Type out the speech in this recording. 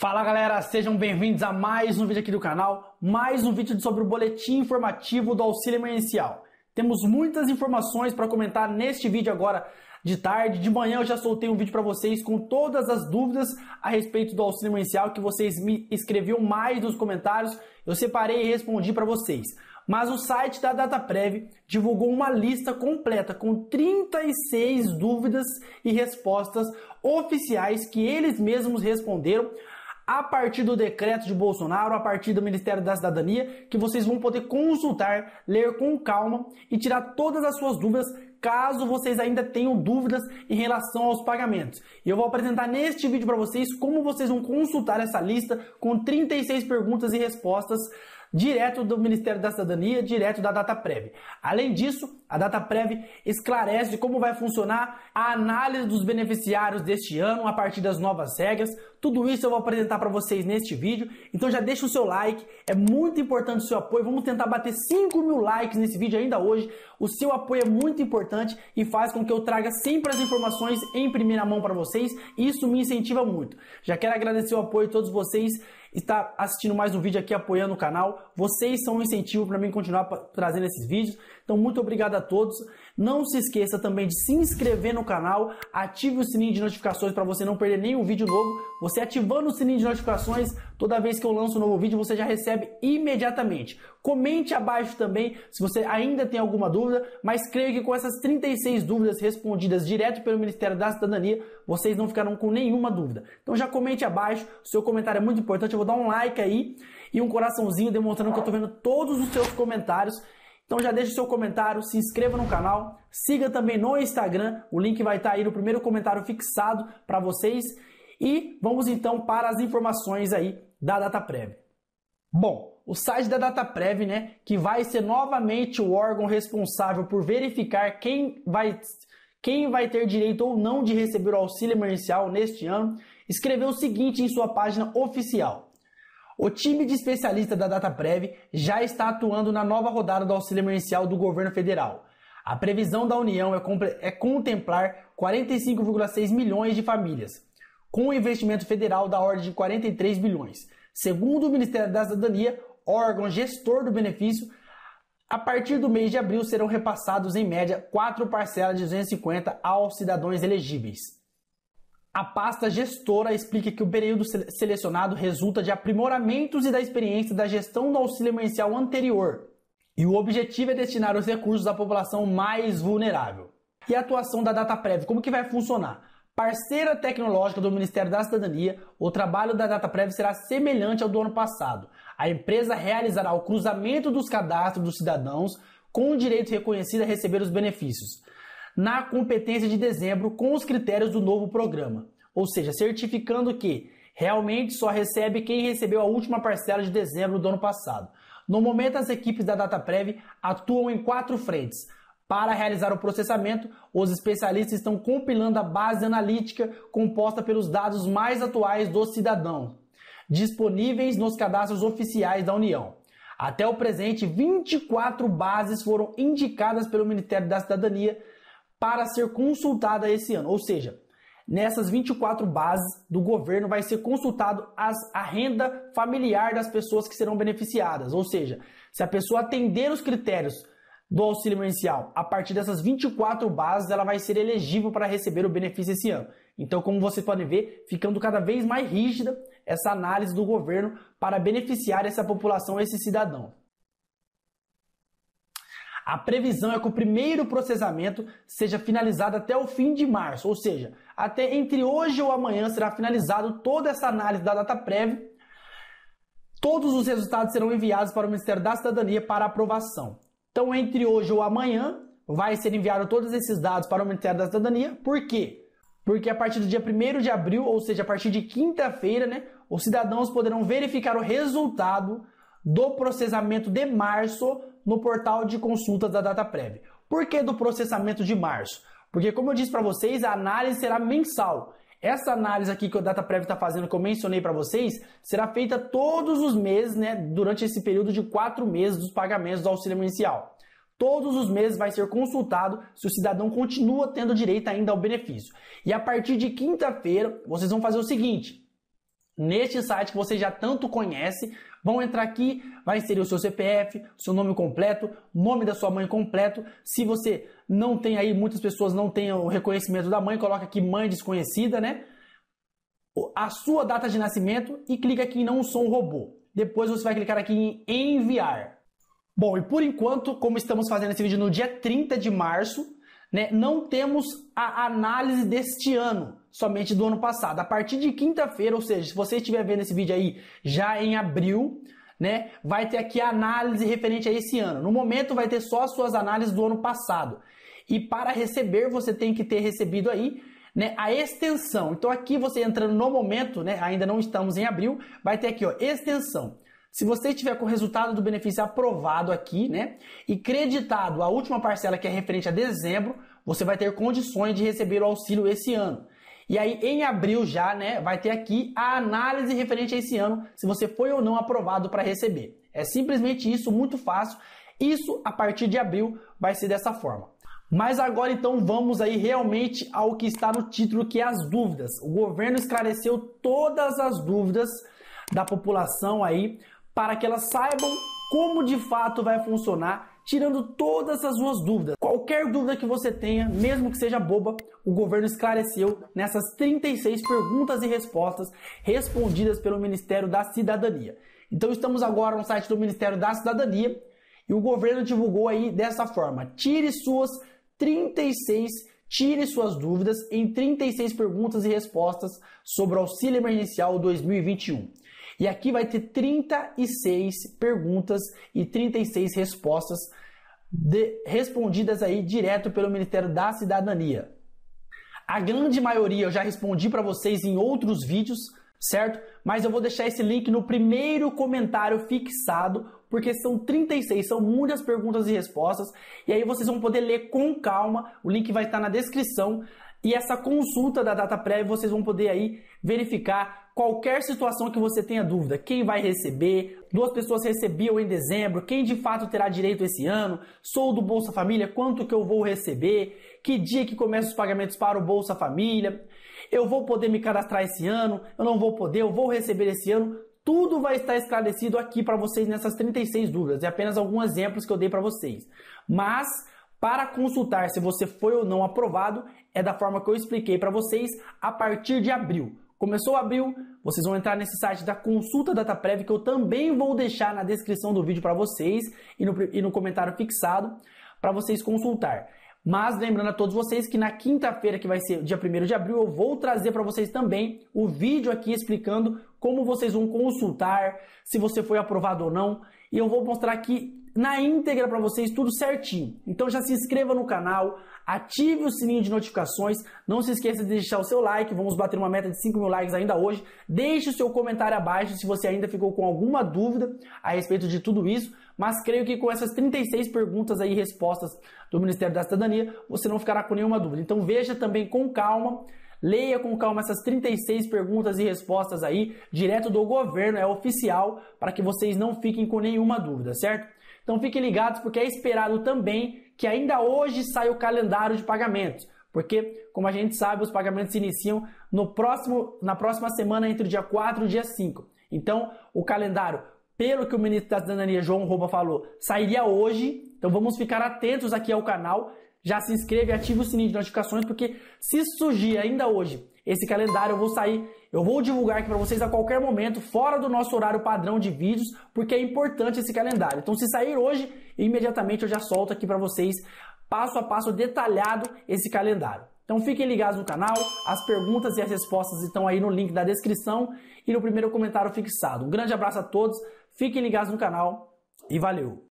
Fala galera, sejam bem-vindos a mais um vídeo aqui do canal, mais um vídeo sobre o boletim informativo do auxílio emergencial. Temos muitas informações para comentar neste vídeo agora de tarde, de manhã eu já soltei um vídeo para vocês com todas as dúvidas a respeito do auxílio emergencial que vocês me escreviam mais nos comentários, eu separei e respondi para vocês. Mas o site da DataPrev divulgou uma lista completa com 36 dúvidas e respostas oficiais que eles mesmos responderam a partir do decreto de Bolsonaro, a partir do Ministério da Cidadania, que vocês vão poder consultar, ler com calma e tirar todas as suas dúvidas caso vocês ainda tenham dúvidas em relação aos pagamentos. E eu vou apresentar neste vídeo para vocês como vocês vão consultar essa lista com 36 perguntas e respostas direto do Ministério da Cidadania, direto da DataPrev. Além disso, a DataPrev esclarece como vai funcionar a análise dos beneficiários deste ano a partir das novas regras. Tudo isso eu vou apresentar para vocês neste vídeo. Então já deixa o seu like, é muito importante o seu apoio. Vamos tentar bater 5 mil likes nesse vídeo ainda hoje. O seu apoio é muito importante e faz com que eu traga sempre as informações em primeira mão para vocês. Isso me incentiva muito. Já quero agradecer o apoio de todos vocês está assistindo mais um vídeo aqui apoiando o canal. Vocês são um incentivo para mim continuar trazendo esses vídeos. Então, muito obrigado a todos. Não se esqueça também de se inscrever no canal, ative o sininho de notificações para você não perder nenhum vídeo novo. Você ativando o sininho de notificações, toda vez que eu lanço um novo vídeo, você já recebe imediatamente. Comente abaixo também se você ainda tem alguma dúvida, mas creio que com essas 36 dúvidas respondidas direto pelo Ministério da Cidadania, vocês não ficarão com nenhuma dúvida. Então já comente abaixo, o seu comentário é muito importante, eu vou dar um like aí e um coraçãozinho demonstrando que eu estou vendo todos os seus comentários então já deixe seu comentário, se inscreva no canal, siga também no Instagram, o link vai estar tá aí no primeiro comentário fixado para vocês. E vamos então para as informações aí da Prev. Bom, o site da DataPrev, né, que vai ser novamente o órgão responsável por verificar quem vai, quem vai ter direito ou não de receber o auxílio emergencial neste ano, escreveu o seguinte em sua página oficial. O time de especialista da DataPrev já está atuando na nova rodada do auxílio emergencial do governo federal. A previsão da União é, é contemplar 45,6 milhões de famílias, com um investimento federal da ordem de 43 bilhões. Segundo o Ministério da Cidadania, órgão gestor do benefício, a partir do mês de abril serão repassados em média quatro parcelas de 250 aos cidadãos elegíveis. A pasta gestora explica que o período selecionado resulta de aprimoramentos e da experiência da gestão do auxílio emergencial anterior. E o objetivo é destinar os recursos à população mais vulnerável. E a atuação da DataPrev, como que vai funcionar? Parceira tecnológica do Ministério da Cidadania, o trabalho da DataPrev será semelhante ao do ano passado. A empresa realizará o cruzamento dos cadastros dos cidadãos com o direito reconhecido a receber os benefícios na competência de dezembro com os critérios do novo programa, ou seja, certificando que realmente só recebe quem recebeu a última parcela de dezembro do ano passado. No momento, as equipes da DataPrev atuam em quatro frentes. Para realizar o processamento, os especialistas estão compilando a base analítica composta pelos dados mais atuais do cidadão, disponíveis nos cadastros oficiais da União. Até o presente, 24 bases foram indicadas pelo Ministério da Cidadania, para ser consultada esse ano. Ou seja, nessas 24 bases do governo vai ser consultado as, a renda familiar das pessoas que serão beneficiadas. Ou seja, se a pessoa atender os critérios do auxílio emergencial. A partir dessas 24 bases, ela vai ser elegível para receber o benefício esse ano. Então, como vocês podem ver, ficando cada vez mais rígida essa análise do governo para beneficiar essa população, esse cidadão. A previsão é que o primeiro processamento seja finalizado até o fim de março, ou seja, até entre hoje ou amanhã será finalizado toda essa análise da data prévia. Todos os resultados serão enviados para o Ministério da Cidadania para aprovação. Então, entre hoje ou amanhã, vai ser enviado todos esses dados para o Ministério da Cidadania. Por quê? Porque a partir do dia 1 de abril, ou seja, a partir de quinta-feira, né, os cidadãos poderão verificar o resultado do processamento de março no portal de consulta da DataPrev. Por que do processamento de março? Porque, como eu disse para vocês, a análise será mensal. Essa análise aqui que o DataPrev está fazendo, que eu mencionei para vocês, será feita todos os meses, né, durante esse período de quatro meses dos pagamentos do auxílio emergencial. Todos os meses vai ser consultado se o cidadão continua tendo direito ainda ao benefício. E a partir de quinta-feira, vocês vão fazer o seguinte: neste site que você já tanto conhece. Vão entrar aqui, vai inserir o seu CPF, seu nome completo, nome da sua mãe completo. Se você não tem aí, muitas pessoas não têm o reconhecimento da mãe, coloca aqui mãe desconhecida, né? A sua data de nascimento e clica aqui em não sou um robô. Depois você vai clicar aqui em enviar. Bom, e por enquanto, como estamos fazendo esse vídeo no dia 30 de março, né, não temos a análise deste ano somente do ano passado. A partir de quinta-feira, ou seja, se você estiver vendo esse vídeo aí já em abril, né, vai ter aqui a análise referente a esse ano. No momento vai ter só as suas análises do ano passado. E para receber, você tem que ter recebido aí né, a extensão. Então aqui você entrando no momento, né, ainda não estamos em abril, vai ter aqui, ó, extensão. Se você tiver com o resultado do benefício aprovado aqui, né, e creditado a última parcela que é referente a dezembro, você vai ter condições de receber o auxílio esse ano. E aí, em abril já, né, vai ter aqui a análise referente a esse ano, se você foi ou não aprovado para receber. É simplesmente isso, muito fácil. Isso, a partir de abril, vai ser dessa forma. Mas agora então vamos aí realmente ao que está no título, que é as dúvidas. O governo esclareceu todas as dúvidas da população aí para que elas saibam como de fato vai funcionar tirando todas as suas dúvidas. Qualquer dúvida que você tenha, mesmo que seja boba, o governo esclareceu nessas 36 perguntas e respostas respondidas pelo Ministério da Cidadania. Então estamos agora no site do Ministério da Cidadania e o governo divulgou aí dessa forma: tire suas 36 Tire suas dúvidas em 36 perguntas e respostas sobre o Auxílio Emergencial 2021. E aqui vai ter 36 perguntas e 36 respostas de, respondidas aí direto pelo Ministério da Cidadania. A grande maioria eu já respondi para vocês em outros vídeos, certo? Mas eu vou deixar esse link no primeiro comentário fixado, porque são 36, são muitas perguntas e respostas, e aí vocês vão poder ler com calma, o link vai estar na descrição. E essa consulta da data prévia vocês vão poder aí verificar qualquer situação que você tenha dúvida. Quem vai receber? Duas pessoas recebiam em dezembro. Quem de fato terá direito esse ano? Sou do Bolsa Família, quanto que eu vou receber? Que dia que começa os pagamentos para o Bolsa Família? eu vou poder me cadastrar esse ano, eu não vou poder, eu vou receber esse ano. Tudo vai estar esclarecido aqui para vocês nessas 36 dúvidas. É apenas alguns exemplos que eu dei para vocês. Mas para consultar se você foi ou não aprovado, é da forma que eu expliquei para vocês a partir de abril. Começou abril, vocês vão entrar nesse site da Consulta Data Prévia que eu também vou deixar na descrição do vídeo para vocês e no, e no comentário fixado para vocês consultar. Mas lembrando a todos vocês que na quinta-feira, que vai ser dia 1 de abril, eu vou trazer para vocês também o vídeo aqui explicando como vocês vão consultar, se você foi aprovado ou não. E eu vou mostrar aqui na íntegra para vocês, tudo certinho. Então já se inscreva no canal, ative o sininho de notificações, não se esqueça de deixar o seu like, vamos bater uma meta de 5 mil likes ainda hoje. Deixe o seu comentário abaixo se você ainda ficou com alguma dúvida a respeito de tudo isso, mas creio que com essas 36 perguntas aí respostas do Ministério da Cidadania, você não ficará com nenhuma dúvida. Então veja também com calma, leia com calma essas 36 perguntas e respostas aí, direto do governo, é oficial, para que vocês não fiquem com nenhuma dúvida, certo? Então fiquem ligados porque é esperado também que ainda hoje saia o calendário de pagamentos. Porque, como a gente sabe, os pagamentos se iniciam no próximo, na próxima semana entre o dia 4 e o dia 5. Então, o calendário, pelo que o ministro da Cidadania, João Rouba, falou, sairia hoje. Então, vamos ficar atentos aqui ao canal. Já se inscreve, ative o sininho de notificações, porque se surgir ainda hoje esse calendário eu vou sair, eu vou divulgar aqui para vocês a qualquer momento, fora do nosso horário padrão de vídeos, porque é importante esse calendário. Então, se sair hoje, imediatamente eu já solto aqui para vocês, passo a passo detalhado, esse calendário. Então fiquem ligados no canal, as perguntas e as respostas estão aí no link da descrição e no primeiro comentário fixado. Um grande abraço a todos, fiquem ligados no canal e valeu!